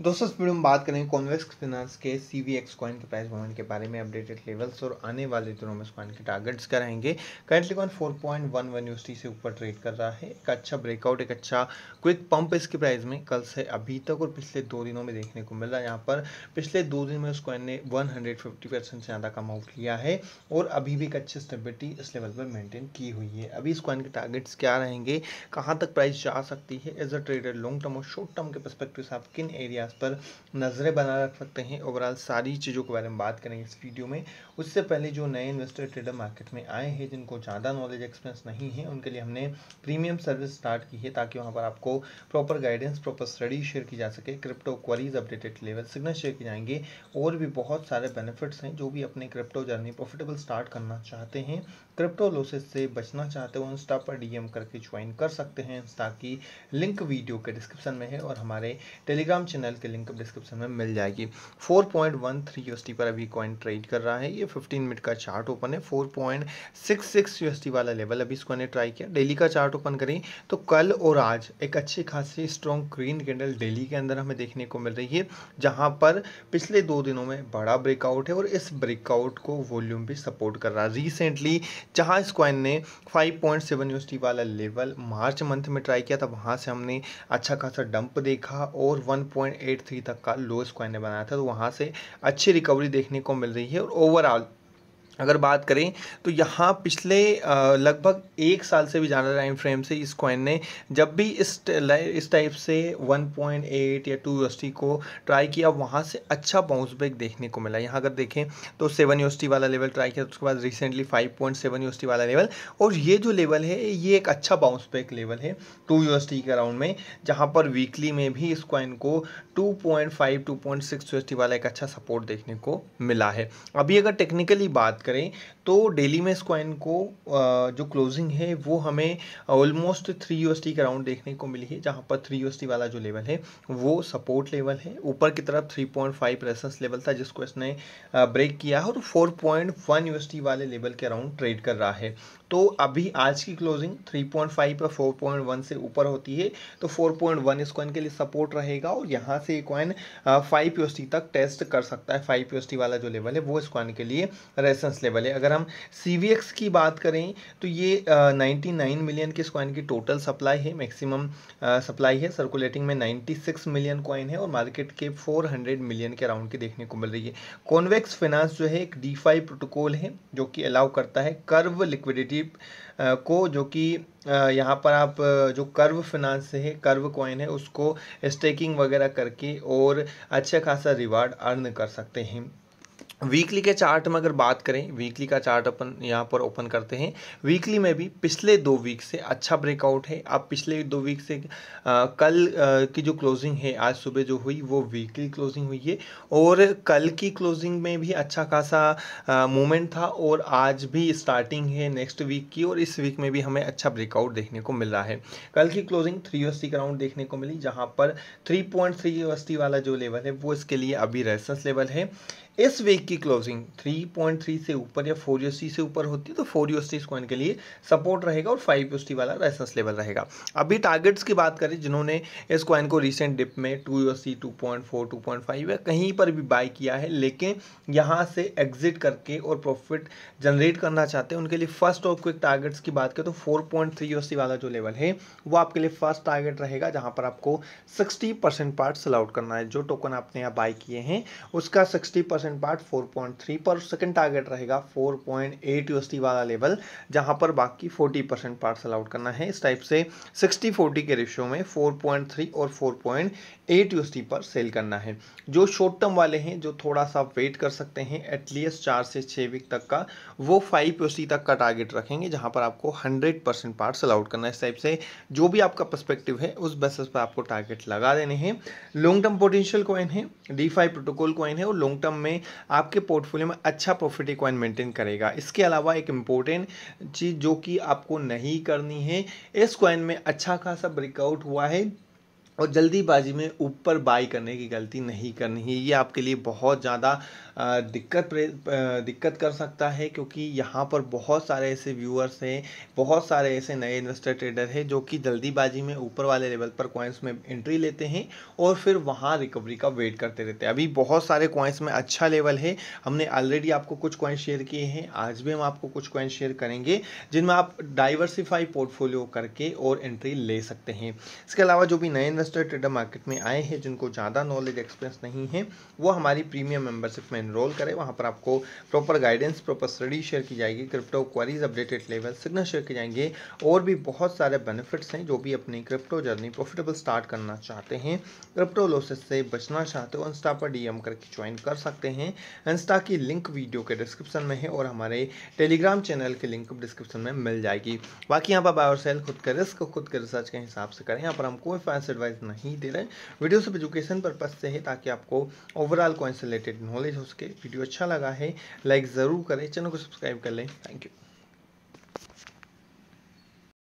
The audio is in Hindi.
दोस्तों इस वीडियो में बात करेंगे कॉन्वेक्स फिनांस के सी वी एक्स कॉइन के प्राइस मूवमेंट के बारे में अपडेटेड लेवल्स और आने वाले दिनों में इस कॉइन के टारगेट्स रहेंगे currently coin four point one one UST से ऊपर ट्रेड कर रहा है एक अच्छा ब्रेकआउट एक अच्छा क्विक पंप इसके प्राइस में कल से अभी तक और पिछले दो दिनों में देखने को मिल रहा है यहाँ पर पिछले दो दिन में उस कॉइन ने वन हंड्रेड फिफ्टी परसेंट से ज़्यादा का आउट लिया है और अभी भी एक अच्छी स्टेबिलिटी इस लेवल पर मेनटेन की हुई है अभी इस कॉइन के टारगेट्स क्या रहेंगे कहाँ तक प्राइस जा सकती है as a trader long term और शॉर्ट टर्म के परस्पेक्टिव से आप किन एरिया आस पर नज़रें बना रख सकते हैं ओवरऑल सारी चीज़ों के बारे में बात करेंगे इस वीडियो में उससे पहले जो नए इन्वेस्टर ट्रेडर मार्केट में आए हैं जिनको ज़्यादा नॉलेज एक्सपीरियंस नहीं है उनके लिए हमने प्रीमियम सर्विस स्टार्ट की है ताकि वहाँ पर आपको proper guidance proper study share की जा सके crypto queries updated level signal share किए जाएंगे और भी बहुत सारे बेनिफिट्स हैं जो भी अपने क्रिप्टो जर्नी प्रॉफिटेबल स्टार्ट करना चाहते हैं क्रिप्टो से बचना चाहते हो इंस्टा पर डीएम करके ज्वाइन कर सकते हैं इंस्टा की लिंक वीडियो के डिस्क्रिप्शन में है और हमारे टेलीग्राम चैनल के लिंक डिस्क्रिप्शन में मिल जाएगी 4.13 पॉइंट पर अभी कॉइन ट्रेड कर रहा है ये 15 मिनट का चार्ट ओपन है 4.66 पॉइंट वाला लेवल अभी इसको ने ट्राई किया डेली का चार्ट ओपन करें तो कल और आज एक अच्छी खासी स्ट्रॉन्ग ग्रीन कैंडल डेली के अंदर हमें देखने को मिल रही है जहाँ पर पिछले दो दिनों में बड़ा ब्रेकआउट है और इस ब्रेकआउट को वॉल्यूम भी सपोर्ट कर रहा है रिसेंटली जहाँ इस कॉइन ने 5.7 यूएसडी वाला लेवल मार्च मंथ में ट्राई किया था वहाँ से हमने अच्छा खासा डंप देखा और 1.83 तक का लो इस कॉइन ने बनाया था तो वहाँ से अच्छी रिकवरी देखने को मिल रही है और ओवरऑल अगर बात करें तो यहाँ पिछले लगभग एक साल से भी ज़्यादा टाइम फ्रेम से इस कॉइन ने जब भी इस इस टाइप से 1.8 या 2 यू को ट्राई किया वहाँ से अच्छा बाउंस बैक देखने को मिला यहाँ अगर देखें तो 7 यू वाला लेवल ट्राई किया उसके बाद रिसेंटली 5.7 यूएसटी वाला लेवल और ये जो लेवल है ये एक अच्छा बाउंस बैक लेवल है टू यू के अराउंड में जहाँ पर वीकली में भी इस कॉइन को टू पॉइंट फाइव वाला एक अच्छा सपोर्ट देखने को मिला है अभी अगर टेक्निकली बात करें तो डेली में इस कॉइन को जो क्लोजिंग है वो हमें ऑलमोस्ट थ्री यू के अराउंड देखने को मिली है जहाँ पर थ्री यू वाला जो लेवल है वो सपोर्ट लेवल है ऊपर की तरफ three point five resistance level था जिसको इसने ब्रेक किया और फोर पॉइंट वन यू वाले लेवल के अराउंड ट्रेड कर रहा है तो अभी आज की क्लोजिंग 3.5 पर फोर से ऊपर होती है तो 4.1 इस कॉइन के लिए सपोर्ट रहेगा और यहाँ से ये कॉइन फाइव पी तक टेस्ट कर सकता है फाइव पी वाला जो लेवल है वो इस कॉइन के लिए रेसेंस लेवल है अगर हम सी की बात करें तो ये नाइन्टी मिलियन की इस कॉइन की टोटल सप्लाई है मैक्सिमम सप्लाई है सर्कुलेटिंग में नाइन्टी मिलियन कॉइन है और मार्केट के फोर मिलियन के अराउंड की देखने को मिल रही है कॉन्वेक्स फाइनेंस जो है एक डी प्रोटोकॉल है जो कि अलाउ करता है कर्व लिक्विडिटी शीप को जो कि यहाँ पर आप जो कर्व फिनांस से है कर्व कॉइन है उसको स्टेकिंग वगैरह करके और अच्छा खासा रिवार्ड अर्न कर सकते हैं वीकली के चार्ट में अगर बात करें वीकली का चार्ट अपन यहाँ पर ओपन करते हैं वीकली में भी पिछले दो वीक से अच्छा ब्रेकआउट है अब पिछले दो वीक से आ, कल आ, की जो क्लोजिंग है आज सुबह जो हुई वो वीकली क्लोजिंग हुई है और कल की क्लोजिंग में भी अच्छा खासा मूवमेंट था और आज भी स्टार्टिंग है नेक्स्ट वीक की और इस वीक में भी हमें अच्छा ब्रेकआउट देखने को मिल रहा है कल की क्लोजिंग थ्री यूएसटी का राउंड देखने को मिली जहाँ पर थ्री पॉइंट थ्री वाला जो लेवल है वो इसके लिए अभी रेसेंस लेवल है इस वीक की क्लोजिंग 3.3 से ऊपर या फोर यूएसटी से ऊपर होती है तो फोर यूएसटी इस कॉइन के लिए सपोर्ट रहेगा और फाइव यूएसटी वाला रेसेंस लेवल रहेगा अभी टारगेट्स की बात करें जिन्होंने इस कॉइन को रिसेंट डिप में टू यूएसटी 2.4 2.5 या कहीं पर भी बाय किया है लेकिन यहाँ से एग्जिट करके और प्रॉफिट जनरेट करना चाहते हैं उनके लिए फर्स्ट और क्विक टारगेट्स की बात करें तो फोर पॉइंट वाला जो लेवल है वो आपके लिए फर्स्ट टारगेट रहेगा जहाँ पर आपको सिक्सटी परसेंट पार्ट सेल करना है जो टोकन आपने यहाँ बाई किए हैं उसका सिक्सटी पार्ट फोर 4.3 पर सेकंड टारगेट रहेगा 4.8 पॉइंट वाला लेवल जहां पर बाकी 40 परसेंट पार्सल आउट करना है इस टाइप से 60 40 के रेशियो में 4.3 और 4.8 पॉइंट पर सेल करना है जो शॉर्ट टर्म वाले हैं जो थोड़ा सा वेट कर सकते हैं एटलीस्ट चार से छः वीक तक का वो फाइव यू तक का टारगेट रखेंगे जहाँ पर आपको हंड्रेड परसेंट पार्सल आउट करना है इस टाइप से जो भी आपका पर्सपेक्टिव है उस बेसिस पर आपको टारगेट लगा देने हैं लॉन्ग टर्म पोटेंशियल कॉइन है डी प्रोटोकॉल कॉइन है और लॉन्ग टर्म में आप आपके पोर्टफोलियो में अच्छा प्रॉफिट कॉइन मेंटेन करेगा इसके अलावा एक इम्पोर्टेंट चीज़ जो कि आपको नहीं करनी है इस कॉइन में अच्छा खासा ब्रेकआउट हुआ है और जल्दीबाजी में ऊपर बाई करने की गलती नहीं करनी है ये आपके लिए बहुत ज़्यादा दिक्कत दिक्कत कर सकता है क्योंकि यहाँ पर बहुत सारे ऐसे व्यूअर्स हैं बहुत सारे ऐसे नए इन्वेस्टर ट्रेडर हैं जो कि जल्दीबाजी में ऊपर वाले लेवल पर कॉइन्स में एंट्री लेते हैं और फिर वहाँ रिकवरी का वेट करते रहते हैं अभी बहुत सारे कॉइन्स में अच्छा लेवल है हमने ऑलरेडी आपको कुछ कॉइन्स शेयर किए हैं आज भी हम आपको कुछ कॉइन शेयर करेंगे जिनमें आप डाइवर्सिफाई पोर्टफोलियो करके और एंट्री ले सकते हैं इसके अलावा जो भी नए इन्वेस्टर ट्रेडर मार्केट में आए हैं जिनको ज़्यादा नॉलेज एक्सपीरियंस नहीं है वो हमारी प्रीमियम मेम्बरशिप में एनरोल करें वहाँ पर आपको proper guidance proper study share की जाएगी crypto queries updated level signal share किए जाएंगे और भी बहुत सारे बेनिफिट्स हैं जो भी अपनी क्रिप्टो जर्नी प्रॉफिटेबल स्टार्ट करना चाहते हैं क्रिप्टो लॉसेस से बचना चाहते हो इंस्टा पर डी करके ज्वाइन कर सकते हैं इंस्टा की लिंक वीडियो के डिस्क्रिप्शन में है और हमारे टेलीग्राम चैनल की लिंक डिस्क्रिप्शन में मिल जाएगी बाकी यहाँ पर बाय और सेल खुद के रिस्क खुद के रिसर्च के हिसाब से करें यहाँ पर हम कोई फाइनेंस एडवाइस नहीं दे रहे वीडियो सिर्फ एजुकेशन पर्पज से है ताकि आपको ओवरऑल कॉइन से रिलेटेड नॉलेज हो उसके वीडियो अच्छा लगा है लाइक ज़रूर करें चैनल को सब्सक्राइब कर लें थैंक यू